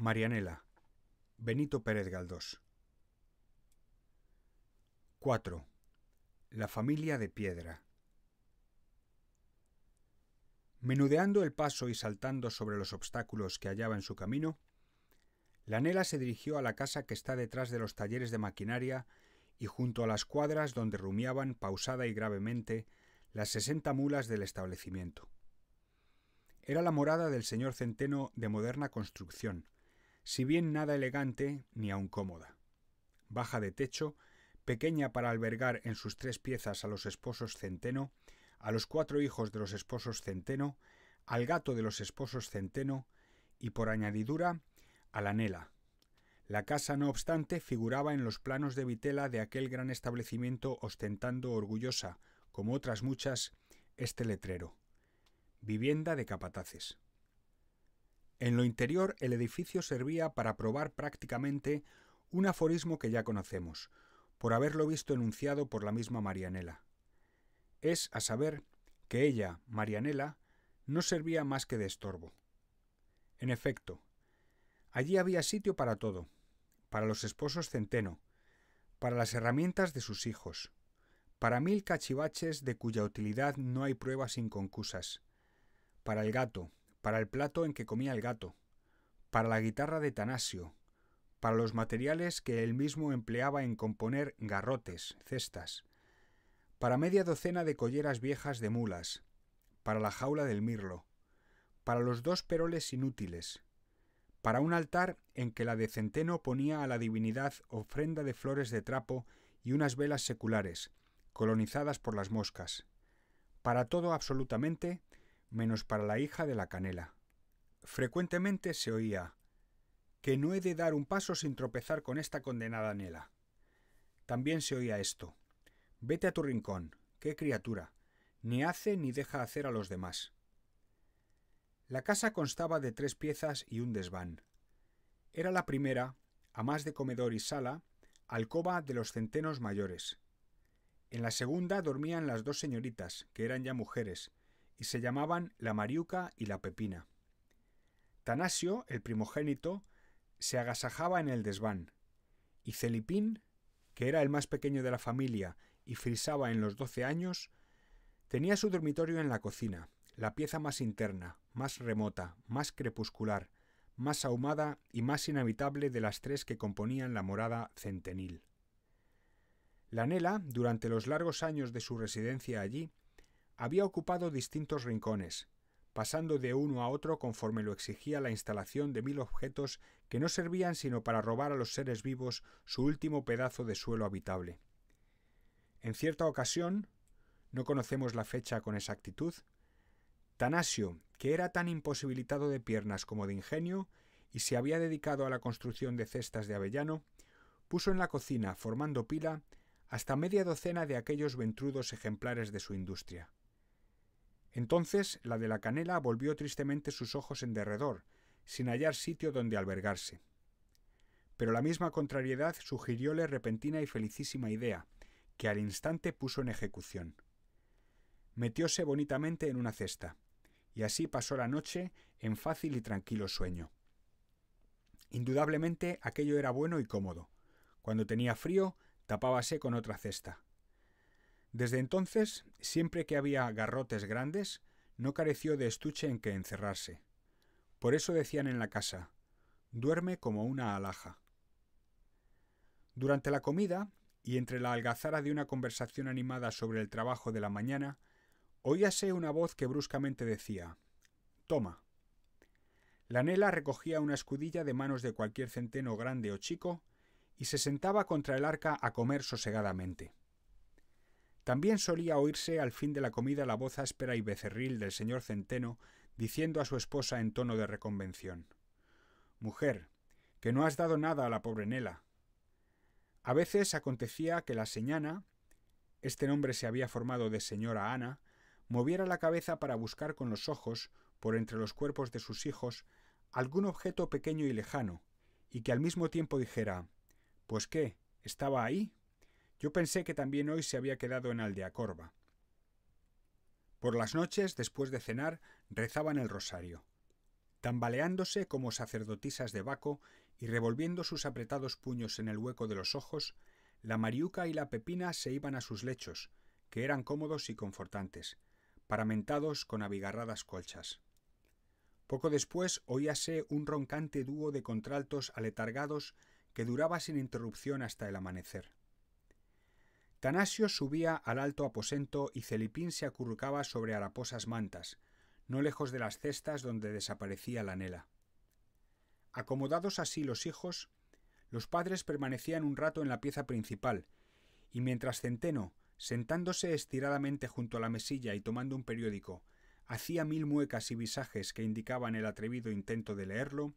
Marianela. Benito Pérez Galdós. 4. La familia de piedra. Menudeando el paso y saltando sobre los obstáculos que hallaba en su camino, la Nela se dirigió a la casa que está detrás de los talleres de maquinaria y junto a las cuadras donde rumiaban pausada y gravemente las sesenta mulas del establecimiento. Era la morada del señor Centeno de moderna construcción, si bien nada elegante ni aun cómoda. Baja de techo, pequeña para albergar en sus tres piezas a los esposos Centeno, a los cuatro hijos de los esposos Centeno, al gato de los esposos Centeno y, por añadidura, a la Nela. La casa, no obstante, figuraba en los planos de vitela de aquel gran establecimiento ostentando orgullosa, como otras muchas, este letrero. Vivienda de capataces. En lo interior, el edificio servía para probar prácticamente un aforismo que ya conocemos, por haberlo visto enunciado por la misma Marianela. Es, a saber, que ella, Marianela, no servía más que de estorbo. En efecto, allí había sitio para todo, para los esposos centeno, para las herramientas de sus hijos, para mil cachivaches de cuya utilidad no hay pruebas inconcusas, para el gato, para el plato en que comía el gato, para la guitarra de Tanasio, para los materiales que él mismo empleaba en componer garrotes, cestas, para media docena de colleras viejas de mulas, para la jaula del mirlo, para los dos peroles inútiles, para un altar en que la de Centeno ponía a la divinidad ofrenda de flores de trapo y unas velas seculares, colonizadas por las moscas. Para todo absolutamente, menos para la hija de la canela. Frecuentemente se oía que no he de dar un paso sin tropezar con esta condenada anela. También se oía esto. Vete a tu rincón, qué criatura, ni hace ni deja hacer a los demás. La casa constaba de tres piezas y un desván. Era la primera, a más de comedor y sala, alcoba de los centenos mayores. En la segunda dormían las dos señoritas, que eran ya mujeres, y se llamaban la Mariuca y la Pepina. Tanasio, el primogénito, se agasajaba en el desván, y Celipín, que era el más pequeño de la familia y frisaba en los doce años, tenía su dormitorio en la cocina, la pieza más interna, más remota, más crepuscular, más ahumada y más inhabitable de las tres que componían la morada centenil. La Nela, durante los largos años de su residencia allí, había ocupado distintos rincones, pasando de uno a otro conforme lo exigía la instalación de mil objetos que no servían sino para robar a los seres vivos su último pedazo de suelo habitable. En cierta ocasión, no conocemos la fecha con exactitud, Tanasio, que era tan imposibilitado de piernas como de ingenio, y se había dedicado a la construcción de cestas de avellano, puso en la cocina, formando pila, hasta media docena de aquellos ventrudos ejemplares de su industria. Entonces la de la canela volvió tristemente sus ojos en derredor, sin hallar sitio donde albergarse. Pero la misma contrariedad sugirióle repentina y felicísima idea, que al instante puso en ejecución. Metióse bonitamente en una cesta, y así pasó la noche en fácil y tranquilo sueño. Indudablemente aquello era bueno y cómodo. Cuando tenía frío, tapábase con otra cesta. Desde entonces, siempre que había garrotes grandes, no careció de estuche en que encerrarse. Por eso decían en la casa, duerme como una alhaja. Durante la comida, y entre la algazara de una conversación animada sobre el trabajo de la mañana, oíase una voz que bruscamente decía, Toma. La Nela recogía una escudilla de manos de cualquier centeno grande o chico y se sentaba contra el arca a comer sosegadamente. También solía oírse al fin de la comida la voz áspera y becerril del señor Centeno diciendo a su esposa en tono de reconvención Mujer, que no has dado nada a la pobre Nela. A veces acontecía que la señana, este nombre se había formado de señora Ana, moviera la cabeza para buscar con los ojos, por entre los cuerpos de sus hijos, algún objeto pequeño y lejano, y que al mismo tiempo dijera Pues qué, estaba ahí. Yo pensé que también hoy se había quedado en Aldeacorva. Por las noches, después de cenar, rezaban el rosario, tambaleándose como sacerdotisas de Baco y revolviendo sus apretados puños en el hueco de los ojos, la Mariuca y la Pepina se iban a sus lechos, que eran cómodos y confortantes, paramentados con abigarradas colchas. Poco después oíase un roncante dúo de contraltos aletargados que duraba sin interrupción hasta el amanecer. Tanasio subía al alto aposento y Celipín se acurrucaba sobre haraposas mantas, no lejos de las cestas donde desaparecía la nela. Acomodados así los hijos, los padres permanecían un rato en la pieza principal, y mientras Centeno, sentándose estiradamente junto a la mesilla y tomando un periódico, hacía mil muecas y visajes que indicaban el atrevido intento de leerlo,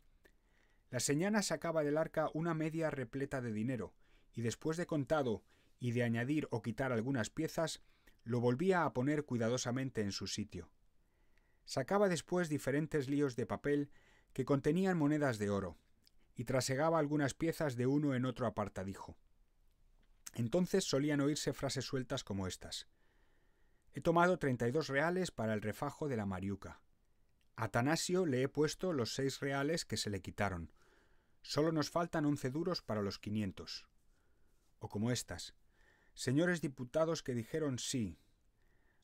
la señana sacaba del arca una media repleta de dinero, y después de contado y de añadir o quitar algunas piezas, lo volvía a poner cuidadosamente en su sitio. Sacaba después diferentes líos de papel que contenían monedas de oro, y trasegaba algunas piezas de uno en otro apartadijo. Entonces solían oírse frases sueltas como estas. He tomado treinta y dos reales para el refajo de la Mariuca. A Tanasio le he puesto los seis reales que se le quitaron. Solo nos faltan once duros para los quinientos. O como estas. Señores diputados que dijeron sí.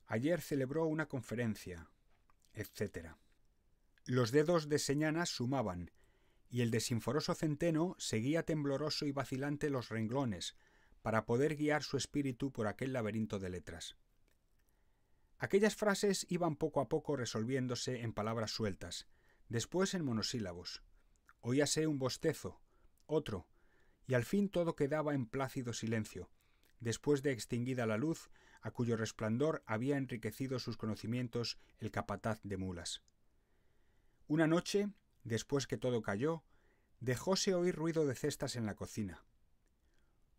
Ayer celebró una conferencia, etc. Los dedos de señanas sumaban, y el desinforoso centeno seguía tembloroso y vacilante los renglones, para poder guiar su espíritu por aquel laberinto de letras. Aquellas frases iban poco a poco resolviéndose en palabras sueltas, después en monosílabos. Oíase un bostezo, otro, y al fin todo quedaba en plácido silencio, después de extinguida la luz, a cuyo resplandor había enriquecido sus conocimientos el capataz de mulas. Una noche, después que todo cayó, dejóse oír ruido de cestas en la cocina.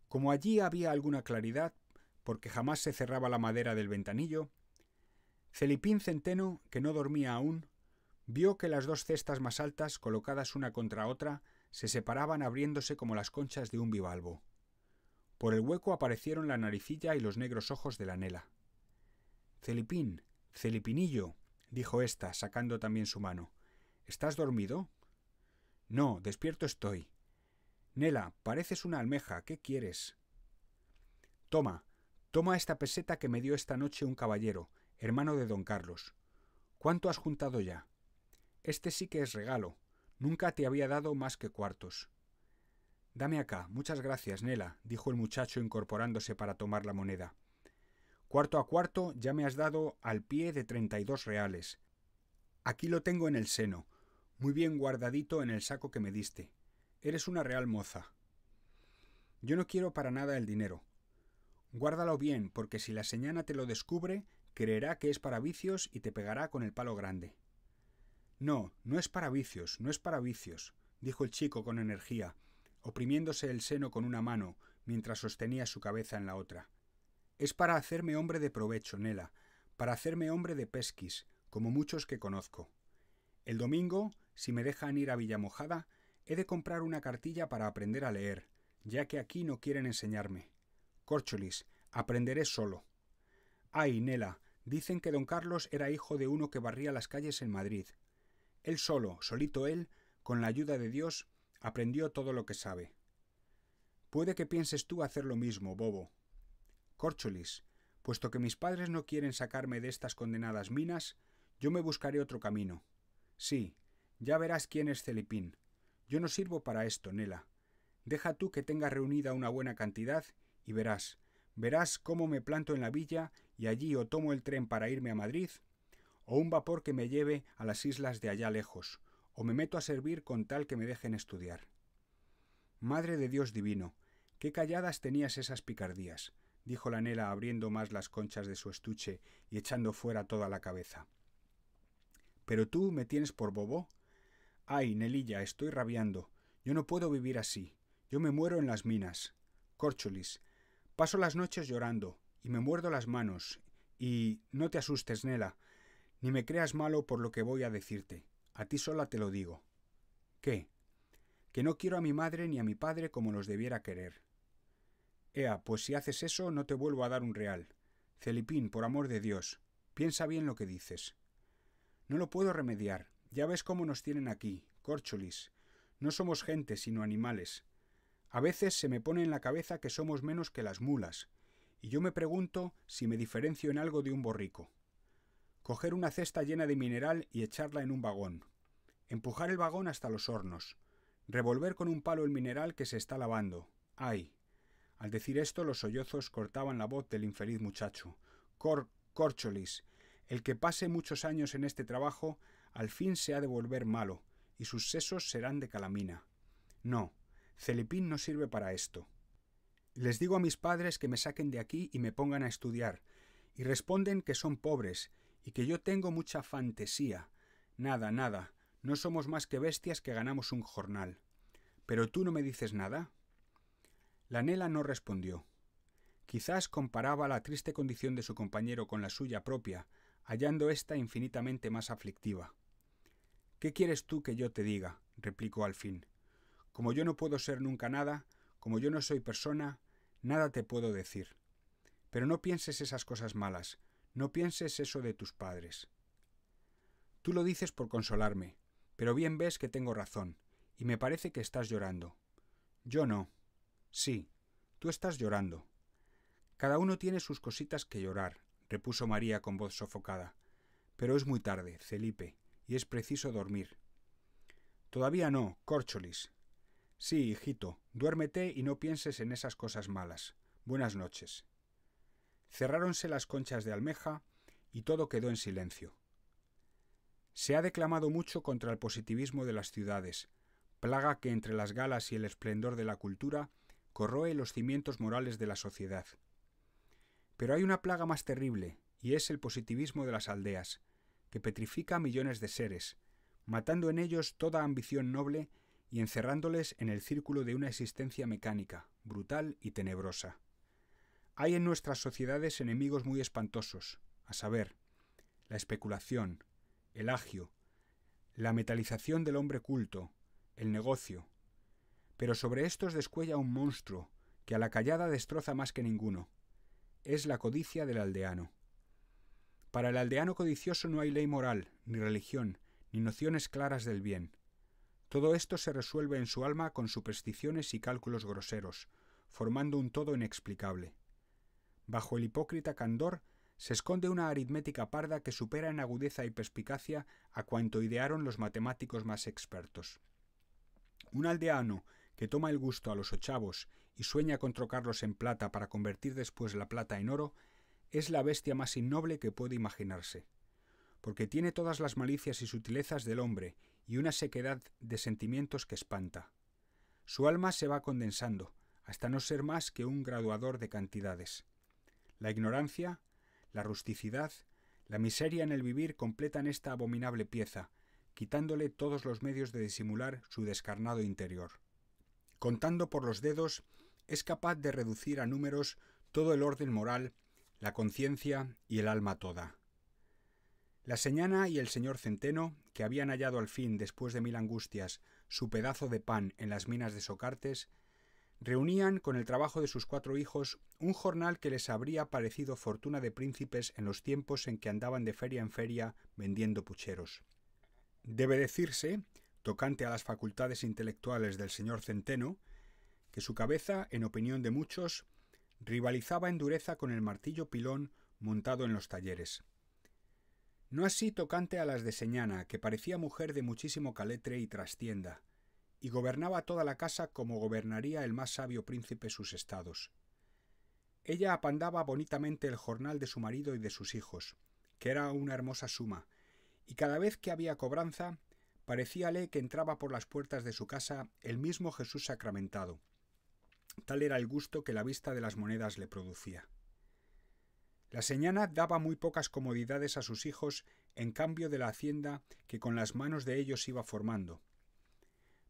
Como allí había alguna claridad, porque jamás se cerraba la madera del ventanillo, Felipín Centeno, que no dormía aún, vio que las dos cestas más altas, colocadas una contra otra, se separaban abriéndose como las conchas de un bivalvo. Por el hueco aparecieron la naricilla y los negros ojos de la Nela. Celipín, Celipinillo, dijo ésta, sacando también su mano. ¿Estás dormido? No, despierto estoy. Nela, pareces una almeja, ¿qué quieres? Toma, toma esta peseta que me dio esta noche un caballero, hermano de don Carlos. ¿Cuánto has juntado ya? Este sí que es regalo. Nunca te había dado más que cuartos. Dame acá, muchas gracias, Nela, dijo el muchacho incorporándose para tomar la moneda. Cuarto a cuarto ya me has dado al pie de treinta y dos reales. Aquí lo tengo en el seno, muy bien guardadito en el saco que me diste. Eres una real moza. Yo no quiero para nada el dinero. Guárdalo bien, porque si la señana te lo descubre, creerá que es para vicios y te pegará con el palo grande. No, no es para vicios, no es para vicios, dijo el chico con energía, oprimiéndose el seno con una mano mientras sostenía su cabeza en la otra. Es para hacerme hombre de provecho, Nela, para hacerme hombre de pesquis, como muchos que conozco. El domingo, si me dejan ir a Villamojada, he de comprar una cartilla para aprender a leer, ya que aquí no quieren enseñarme. ...Córcholis... aprenderé solo. Ay, Nela, dicen que don Carlos era hijo de uno que barría las calles en Madrid. Él solo, solito él, con la ayuda de Dios, Aprendió todo lo que sabe. Puede que pienses tú hacer lo mismo, bobo. Corcholis, puesto que mis padres no quieren sacarme de estas condenadas minas, yo me buscaré otro camino. Sí, ya verás quién es Celipín. Yo no sirvo para esto, Nela. Deja tú que tenga reunida una buena cantidad y verás, verás cómo me planto en la villa y allí o tomo el tren para irme a Madrid, o un vapor que me lleve a las islas de allá lejos, o me meto a servir con tal que me dejen estudiar. Madre de Dios divino, qué calladas tenías esas picardías, dijo la nela abriendo más las conchas de su estuche y echando fuera toda la cabeza. Pero tú me tienes por bobo. Ay, Nelilla, estoy rabiando. Yo no puedo vivir así. Yo me muero en las minas. Corchulis. Paso las noches llorando, y me muerdo las manos, y no te asustes, Nela, ni me creas malo por lo que voy a decirte a ti sola te lo digo. ¿Qué? Que no quiero a mi madre ni a mi padre como los debiera querer. Ea, pues si haces eso no te vuelvo a dar un real. Celipín, por amor de Dios, piensa bien lo que dices. No lo puedo remediar. Ya ves cómo nos tienen aquí, córcholis No somos gente, sino animales. A veces se me pone en la cabeza que somos menos que las mulas, y yo me pregunto si me diferencio en algo de un borrico coger una cesta llena de mineral y echarla en un vagón, empujar el vagón hasta los hornos, revolver con un palo el mineral que se está lavando. ¡Ay! Al decir esto, los sollozos cortaban la voz del infeliz muchacho. Cor Corcholis, el que pase muchos años en este trabajo, al fin se ha de volver malo, y sus sesos serán de calamina. No, Celipín no sirve para esto. Les digo a mis padres que me saquen de aquí y me pongan a estudiar, y responden que son pobres y que yo tengo mucha fantasía. Nada, nada, no somos más que bestias que ganamos un jornal. Pero tú no me dices nada. La Nela no respondió. Quizás comparaba la triste condición de su compañero con la suya propia, hallando ésta infinitamente más aflictiva. ¿Qué quieres tú que yo te diga? replicó al fin. Como yo no puedo ser nunca nada, como yo no soy persona, nada te puedo decir. Pero no pienses esas cosas malas, no pienses eso de tus padres. Tú lo dices por consolarme, pero bien ves que tengo razón, y me parece que estás llorando. Yo no. Sí, tú estás llorando. Cada uno tiene sus cositas que llorar, repuso María con voz sofocada. Pero es muy tarde, Felipe, y es preciso dormir. Todavía no, Corcholis. Sí, hijito, duérmete y no pienses en esas cosas malas. Buenas noches cerráronse las conchas de almeja y todo quedó en silencio. Se ha declamado mucho contra el positivismo de las ciudades, plaga que entre las galas y el esplendor de la cultura corroe los cimientos morales de la sociedad. Pero hay una plaga más terrible, y es el positivismo de las aldeas, que petrifica a millones de seres, matando en ellos toda ambición noble y encerrándoles en el círculo de una existencia mecánica, brutal y tenebrosa. Hay en nuestras sociedades enemigos muy espantosos, a saber, la especulación, el agio, la metalización del hombre culto, el negocio. Pero sobre estos descuella un monstruo que a la callada destroza más que ninguno. Es la codicia del aldeano. Para el aldeano codicioso no hay ley moral, ni religión, ni nociones claras del bien. Todo esto se resuelve en su alma con supersticiones y cálculos groseros, formando un todo inexplicable. Bajo el hipócrita candor se esconde una aritmética parda que supera en agudeza y perspicacia a cuanto idearon los matemáticos más expertos. Un aldeano que toma el gusto a los ochavos y sueña con trocarlos en plata para convertir después la plata en oro, es la bestia más innoble que puede imaginarse, porque tiene todas las malicias y sutilezas del hombre y una sequedad de sentimientos que espanta. Su alma se va condensando, hasta no ser más que un graduador de cantidades. La ignorancia, la rusticidad, la miseria en el vivir completan esta abominable pieza, quitándole todos los medios de disimular su descarnado interior. Contando por los dedos, es capaz de reducir a números todo el orden moral, la conciencia y el alma toda. La señana y el señor Centeno, que habían hallado al fin, después de mil angustias, su pedazo de pan en las minas de Socartes, reunían con el trabajo de sus cuatro hijos un jornal que les habría parecido fortuna de príncipes en los tiempos en que andaban de feria en feria vendiendo pucheros. Debe decirse, tocante a las facultades intelectuales del señor Centeno, que su cabeza, en opinión de muchos, rivalizaba en dureza con el martillo pilón montado en los talleres. No así tocante a las de Señana, que parecía mujer de muchísimo caletre y trastienda, y gobernaba toda la casa como gobernaría el más sabio príncipe sus estados. Ella apandaba bonitamente el jornal de su marido y de sus hijos, que era una hermosa suma, y cada vez que había cobranza, parecíale que entraba por las puertas de su casa el mismo Jesús sacramentado. Tal era el gusto que la vista de las monedas le producía. La señana daba muy pocas comodidades a sus hijos en cambio de la hacienda que con las manos de ellos iba formando,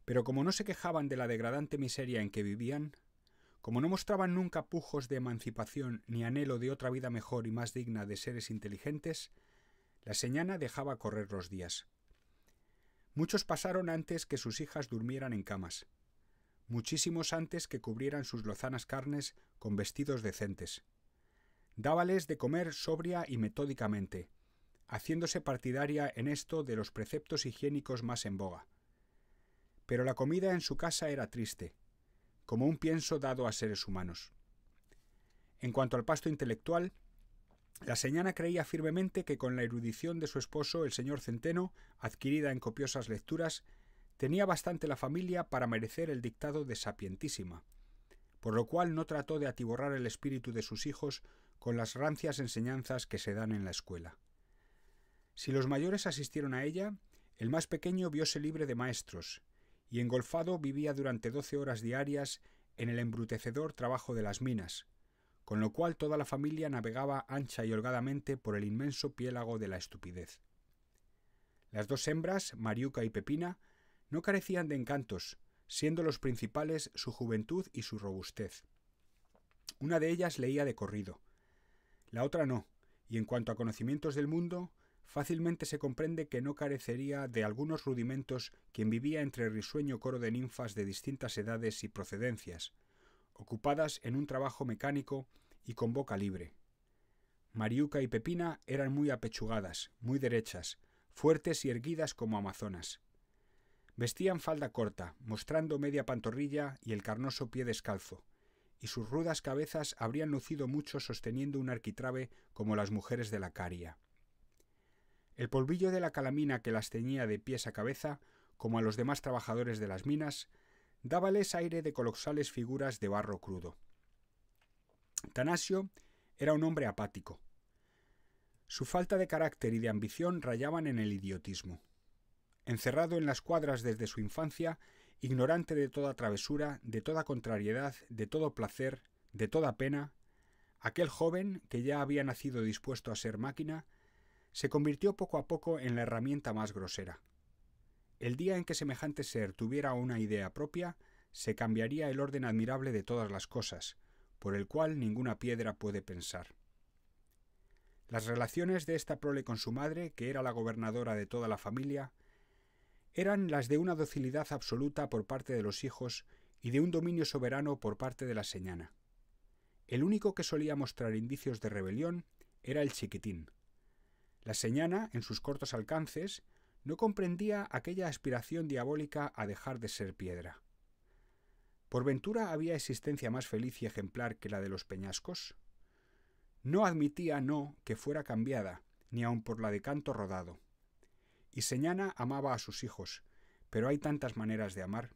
pero como no se quejaban de la degradante miseria en que vivían, como no mostraban nunca pujos de emancipación ni anhelo de otra vida mejor y más digna de seres inteligentes, la señana dejaba correr los días. Muchos pasaron antes que sus hijas durmieran en camas, muchísimos antes que cubrieran sus lozanas carnes con vestidos decentes. Dábales de comer sobria y metódicamente, haciéndose partidaria en esto de los preceptos higiénicos más en boga pero la comida en su casa era triste, como un pienso dado a seres humanos. En cuanto al pasto intelectual, la señana creía firmemente que con la erudición de su esposo, el señor Centeno, adquirida en copiosas lecturas, tenía bastante la familia para merecer el dictado de sapientísima, por lo cual no trató de atiborrar el espíritu de sus hijos con las rancias enseñanzas que se dan en la escuela. Si los mayores asistieron a ella, el más pequeño viose libre de maestros, y engolfado vivía durante doce horas diarias en el embrutecedor trabajo de las minas, con lo cual toda la familia navegaba ancha y holgadamente por el inmenso piélago de la estupidez. Las dos hembras, Mariuca y Pepina, no carecían de encantos, siendo los principales su juventud y su robustez. Una de ellas leía de corrido, la otra no, y en cuanto a conocimientos del mundo, fácilmente se comprende que no carecería de algunos rudimentos quien vivía entre risueño coro de ninfas de distintas edades y procedencias, ocupadas en un trabajo mecánico y con boca libre. Mariuca y Pepina eran muy apechugadas, muy derechas, fuertes y erguidas como amazonas. Vestían falda corta, mostrando media pantorrilla y el carnoso pie descalzo, y sus rudas cabezas habrían lucido mucho sosteniendo un arquitrabe como las mujeres de la Caria. El polvillo de la calamina que las teñía de pies a cabeza, como a los demás trabajadores de las minas, dábales aire de colosales figuras de barro crudo. Tanasio era un hombre apático. Su falta de carácter y de ambición rayaban en el idiotismo. Encerrado en las cuadras desde su infancia, ignorante de toda travesura, de toda contrariedad, de todo placer, de toda pena, aquel joven, que ya había nacido dispuesto a ser máquina, se convirtió poco a poco en la herramienta más grosera. El día en que semejante ser tuviera una idea propia, se cambiaría el orden admirable de todas las cosas, por el cual ninguna piedra puede pensar. Las relaciones de esta prole con su madre, que era la gobernadora de toda la familia, eran las de una docilidad absoluta por parte de los hijos y de un dominio soberano por parte de la señana. El único que solía mostrar indicios de rebelión era el chiquitín, la señana, en sus cortos alcances, no comprendía aquella aspiración diabólica a dejar de ser piedra. ¿Por ventura había existencia más feliz y ejemplar que la de los peñascos? No admitía, no, que fuera cambiada, ni aun por la de canto rodado. Y Señana amaba a sus hijos, pero hay tantas maneras de amar.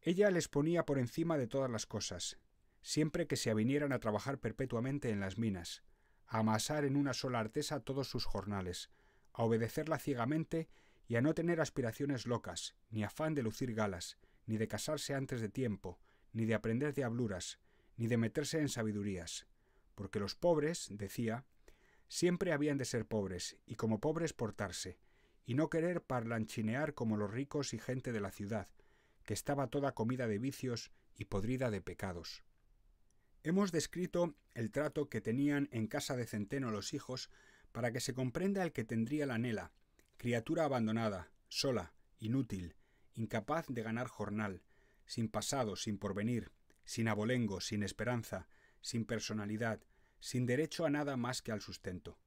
Ella les ponía por encima de todas las cosas, siempre que se avinieran a trabajar perpetuamente en las minas, a amasar en una sola artesa todos sus jornales, a obedecerla ciegamente y a no tener aspiraciones locas, ni afán de lucir galas, ni de casarse antes de tiempo, ni de aprender diabluras, ni de meterse en sabidurías. Porque los pobres, decía, siempre habían de ser pobres, y como pobres portarse, y no querer parlanchinear como los ricos y gente de la ciudad, que estaba toda comida de vicios y podrida de pecados. Hemos descrito el trato que tenían en casa de Centeno los hijos para que se comprenda el que tendría la Nela, criatura abandonada, sola, inútil, incapaz de ganar jornal, sin pasado, sin porvenir, sin abolengo, sin esperanza, sin personalidad, sin derecho a nada más que al sustento.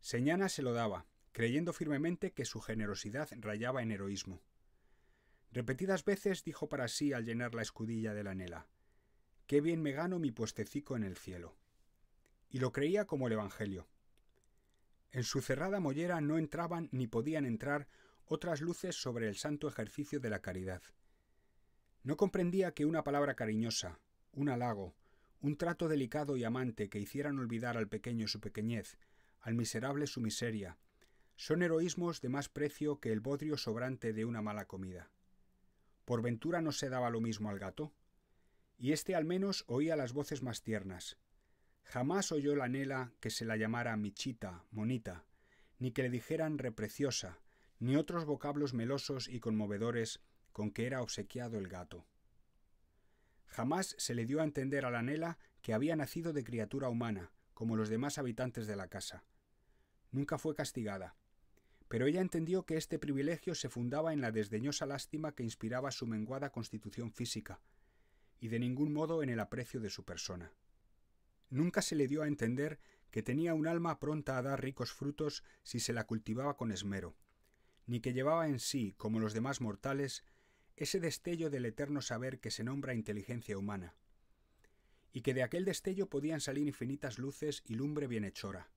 Señana se lo daba, creyendo firmemente que su generosidad rayaba en heroísmo. Repetidas veces dijo para sí al llenar la escudilla de la Nela qué bien me gano mi puestecico en el cielo. Y lo creía como el Evangelio. En su cerrada mollera no entraban ni podían entrar otras luces sobre el santo ejercicio de la caridad. No comprendía que una palabra cariñosa, un halago, un trato delicado y amante que hicieran olvidar al pequeño su pequeñez, al miserable su miseria, son heroísmos de más precio que el bodrio sobrante de una mala comida. ¿Por ventura no se daba lo mismo al gato? y éste al menos oía las voces más tiernas. Jamás oyó la nela que se la llamara michita, monita, ni que le dijeran repreciosa, ni otros vocablos melosos y conmovedores con que era obsequiado el gato. Jamás se le dio a entender a la nela que había nacido de criatura humana, como los demás habitantes de la casa. Nunca fue castigada, pero ella entendió que este privilegio se fundaba en la desdeñosa lástima que inspiraba su menguada constitución física, y de ningún modo en el aprecio de su persona. Nunca se le dio a entender que tenía un alma pronta a dar ricos frutos si se la cultivaba con esmero, ni que llevaba en sí, como los demás mortales, ese destello del eterno saber que se nombra inteligencia humana, y que de aquel destello podían salir infinitas luces y lumbre bienhechora.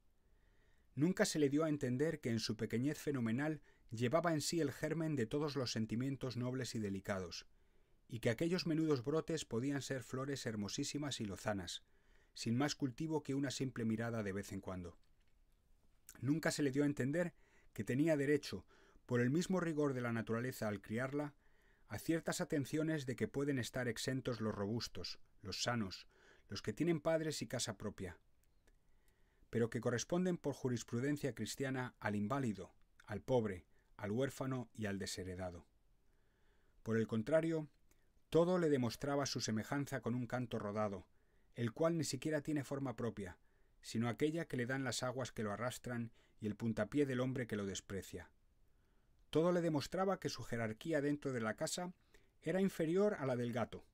Nunca se le dio a entender que en su pequeñez fenomenal llevaba en sí el germen de todos los sentimientos nobles y delicados, y que aquellos menudos brotes podían ser flores hermosísimas y lozanas, sin más cultivo que una simple mirada de vez en cuando. Nunca se le dio a entender que tenía derecho, por el mismo rigor de la naturaleza al criarla, a ciertas atenciones de que pueden estar exentos los robustos, los sanos, los que tienen padres y casa propia, pero que corresponden por jurisprudencia cristiana al inválido, al pobre, al huérfano y al desheredado. Por el contrario, todo le demostraba su semejanza con un canto rodado, el cual ni siquiera tiene forma propia, sino aquella que le dan las aguas que lo arrastran y el puntapié del hombre que lo desprecia. Todo le demostraba que su jerarquía dentro de la casa era inferior a la del gato,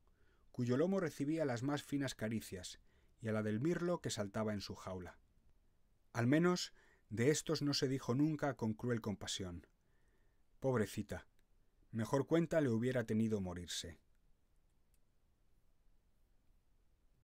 cuyo lomo recibía las más finas caricias, y a la del mirlo que saltaba en su jaula. Al menos de estos no se dijo nunca con cruel compasión. Pobrecita, mejor cuenta le hubiera tenido morirse.